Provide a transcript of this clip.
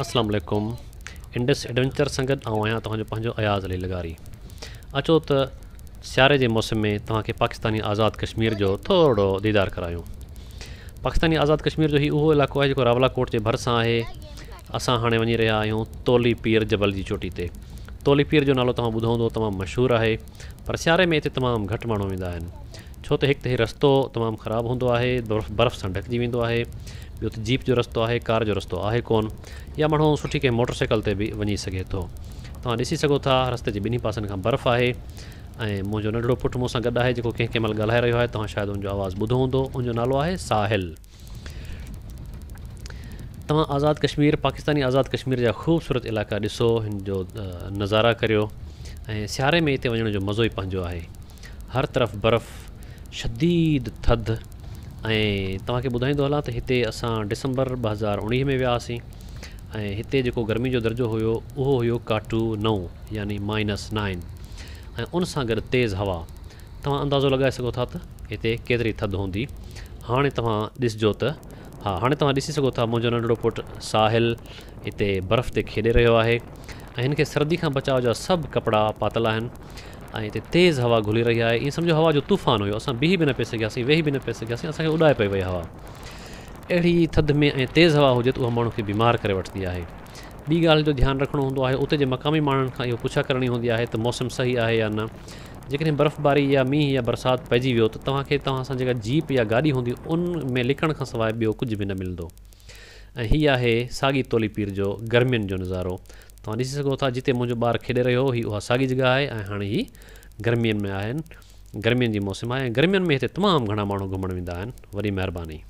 असलामलेकुम Indus adventure संगत आऊं आहियां तव्हांजो पंहिंजो अयाज़ अली लगारी अचो त सियारे जे मौसम में तव्हांखे पाकिस्तानी आज़ाद कश्मीर जो थोरो दीदार करायूं पाकिस्तानी आज़ाद कश्मीर जो ई उहो इलाइक़ो आहे जेको राबलाकोट जे भरिसां आहे असां हाणे वञी रहिया आहियूं तोली पीर जबल जी चोटी ते तोली पीर जो नालो तव्हां ॿुधो हूंदो तमामु मशहूरु आहे पर सियारे में हिते तमामु घटि माण्हू वेंदा आहिनि छो त हिकु त हे रस्तो तमामु ख़राबु हूंदो आहे बर्फ बर्फ़ सां ढकिजी वेंदो आहे ॿियो त जीप जो रस्तो आहे कार जो रस्तो आहे कोन या माण्हू सुठी मोटरसाइकिल भी वही वञी सघे थो रस्ते जे ॿिन्ही पासनि खां बर्फ़ है ऐं मुंहिंजो नंढिड़ो पुटु मूंसां गॾु आहे जेको कें कंहिं महिल ॻाल्हाए रहियो आहे तव्हां शायदि हुनजो आवाज़ु ॿुधो हूंदो नालो है साहिल तुम आज़ाद कश्मीर पाकिस्तानी आज़ाद कश्मीर जा ख़ूबसूरत इलाक़ा ॾिसो हिन नज़ारा करियो ऐं में इतने वञण मज़ो ई पंहिंजो आहे हर तरफ़ बर्फ़ शदीद थद ऐं तव्हांखे ॿुधाईंदो हलां त हिते असां डिसंबर ॿ हज़ार उणिवीह में वियासीं ऐं हिते जेको गर्मी जो दर्जो हुयो उहो हुयो काटू नओ यानी माइनस नाइन ऐं उन सां गॾु तेज़ हवा तव्हां अंदाज़ो लॻाए सघो था त हिते केतिरी थधि हूंदी हाणे तव्हां ॾिसिजो त हा हाणे तव्हां ॾिसी सघो था मुंहिंजो नंढो पुटु साहिल हिते बर्फ़ ते खेॾे रहियो आहे ऐं सर्दी खां बचाव जा सभु कपिड़ा पातल ऐं हिते तेज़ हवा घुली रही आहे ईअं सम्झो हवा जो तूफ़ान हुयो असां बीह बि न पई सघियासीं वेही बि न पई सघियासीं असांखे उॾाए पई वई हवा अहिड़ी थधि में ऐं तेज़ हवा हुजे त उहा माण्हू खे बीमार करे वठंदी आहे ॿी ॻाल्हि जो ध्यानु रखिणो हूंदो आहे उते जे मक़ामी माण्हुनि खां इहो पुछा करणी हूंदी आहे त मौसम सही आहे या न जेकॾहिं बर्फबारी या मींहुं या बरसाति पइजी वियो त तव्हांखे तव्हां सां जेका जीप या गाॾी हूंदी उन में लिकण खां सवाइ ॿियो कुझु बि न मिलंदो ऐं हीअ आहे साॻी तोली पीर जो गर्मियुनि जो नज़ारो તો ની સગો થા જિતે મુજો બાર ખેડે રયો હી ઓ સાગી જગ્યા હે આ હણી ગરમીન મે આહેન ગરમીન જી મોસમ આહેન ગરમીન મે હે તે તમામ ઘણા માણો ગમણ વિંદા હે વરી મેરબાની